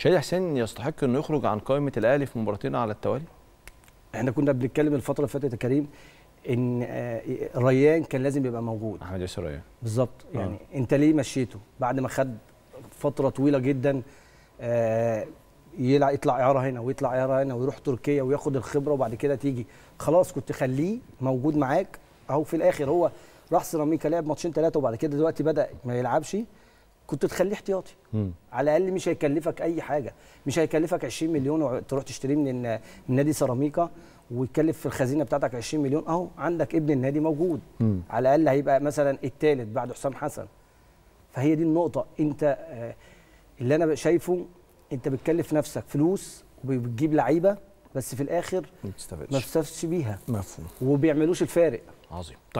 شادي حسين يستحق انه يخرج عن قائمه الاهلي في مباراتين على التوالي؟ احنا كنا بنتكلم الفتره اللي فاتت يا كريم ان آه، ريان كان لازم يبقى موجود احمد ياسر ريان بالظبط آه. يعني آه. انت ليه مشيته بعد ما خد فتره طويله جدا آه، يلع يطلع اعاره هنا ويطلع اعاره هنا ويروح تركيا وياخد الخبره وبعد كده تيجي خلاص كنت خليه موجود معاك اهو في الاخر هو راح سيراميكا لعب ماتشين ثلاثه وبعد كده دلوقتي بدا ما يلعبش كنت تخليه احتياطي مم. على الاقل مش هيكلفك اي حاجه مش هيكلفك 20 مليون وتروح تشتريه من نادي سيراميكا ويتكلف في الخزينه بتاعتك 20 مليون اهو عندك ابن النادي موجود مم. على الاقل هيبقى مثلا الثالث بعد حسام حسن فهي دي النقطه انت آه، اللي انا شايفه انت بتكلف نفسك فلوس وبتجيب لعيبه بس في الاخر ما بتستفدش بيها مفهوم وبيعملوش الفارق عظيم طيب